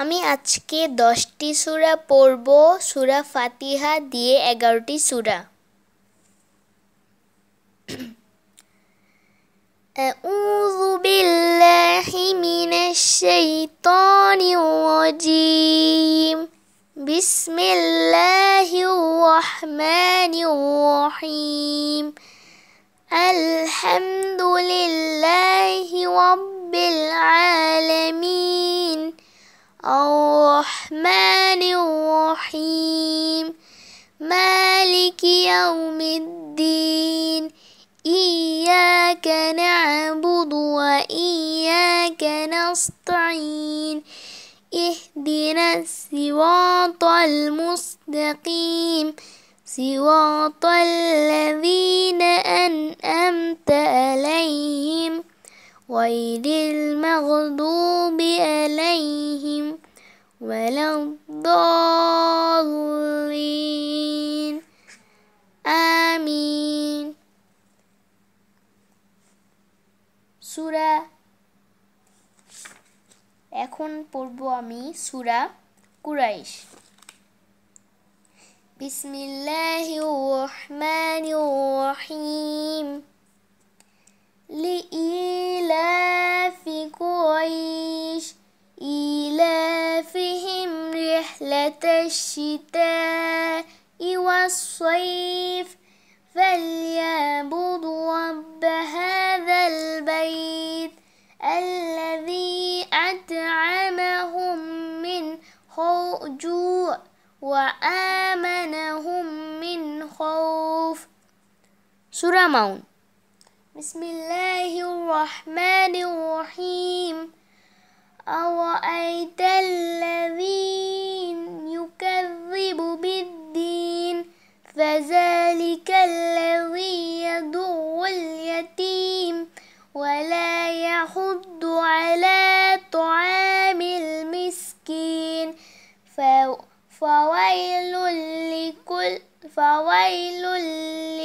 আমি আজকে দশটি সুরা পড়ব সুরা ফাতিহা দিয়ে এগারোটি সুরা أعوذ بالله من الشيطان الرجيم بسم الله الرحمن الرحيم الحمد لله رب العالمين الرحمن الرحيم مالك يوم الدين إياك نعبد وإياك نستعين اهدنا الصراط المستقيم صراط الذين أنأمت عليهم غير المغضوب عليهم ولا الضالين آمين সুরা এখন পড়ব আমি সুরা কুরাইশ বিসমিল্লাহির রহমানির রহিম লিইলাফি কুরাইশ رحلة الشتاء والصيف فليعبدوا رب هذا البيت الذي أطعمهم من جوع وآمنهم من خوف سورة مون بسم الله الرحمن الرحيم أرأيت يحض على طعام المسكين فويل لكل فويل ل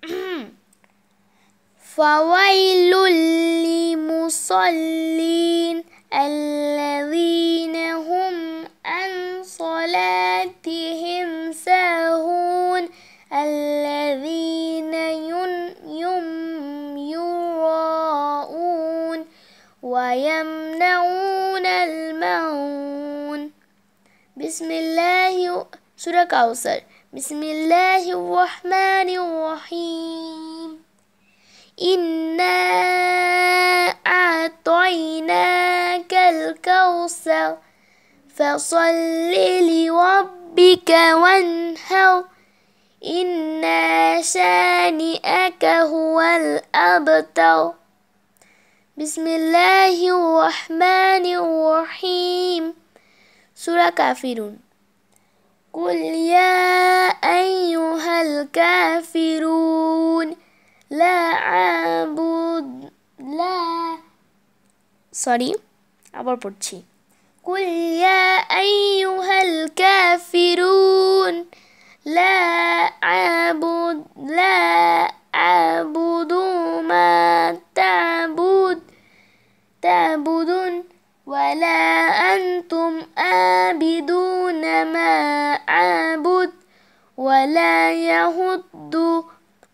فويل للمصلين الذين هم عن صلاتهم ساهون ويمنعون المعون بسم الله سورة كوثر بسم الله الرحمن الرحيم إنا أعطيناك الكوثر فصل لربك وانهر إنا شانئك هو الأبتر بسم الله الرحمن الرحيم سورة كافرون قل يا أيها الكافرون لا أعبد لا سوري আবার পড়ছি قل يا أيها الكافرون لا أعبد لا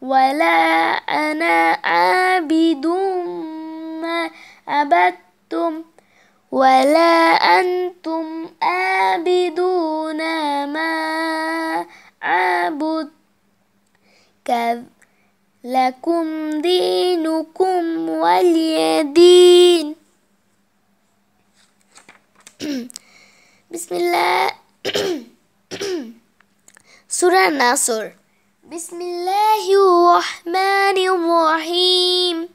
ولا أنا عابد ما عبدتم ولا أنتم عابدون ما أعبد لكم دينكم ولي دين بسم الله سورة النصر بسم الله الرحمن الرحيم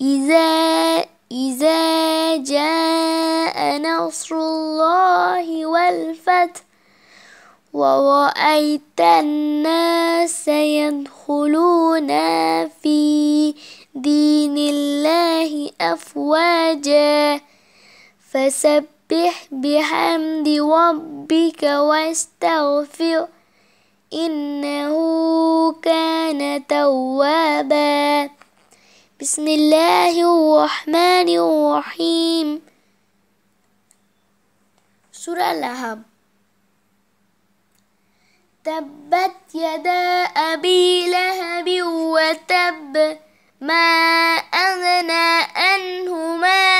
إذا إذا جاء نصر الله والفتح ورأيت الناس يدخلون في دين الله أفواجا فسبح بحمد ربك واستغفره إنه كان توابا بسم الله الرحمن الرحيم سورة لهب تبت يدا أبي لهب وتب ما أغنى عنه مال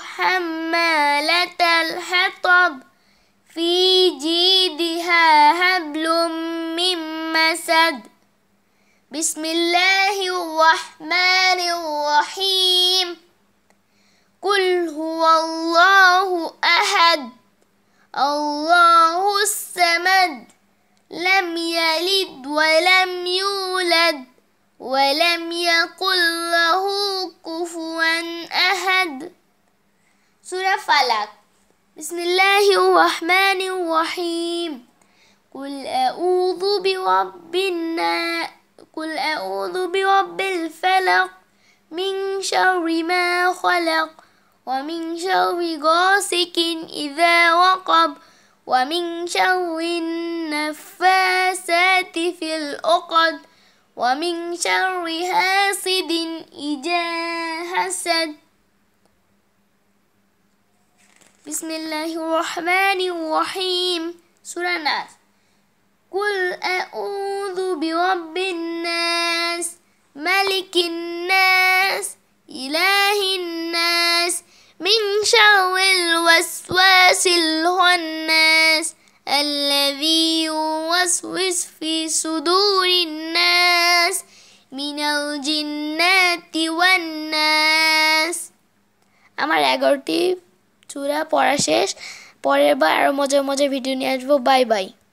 حمالة الحطب في جيدها حبل من مسد بسم الله الرحمن الرحيم قل هو الله أحد الله السمد لم يلد ولم ولم يقل له كفوا أحد سورة فلق بسم الله الرحمن الرحيم قل أعوذ برب الناس قل أعوذ برب الفلق من شر ما خلق ومن شر غاسق إذا وقب ومن شر النفاسات في الأقد ومن شر حاسد إذا حسد بسم الله الرحمن الرحيم سورة الناس قل أعوذ برب الناس ملك الناس إله الناس من شر الوسواس الخناس الذي يوسوس في صدور الناس মিনাল জিন্নাতি আমার এগারোটি চূড়া পড়া শেষ পরের বার আরও মজার মজার ভিডিও নিয়ে আসবো বাই বাই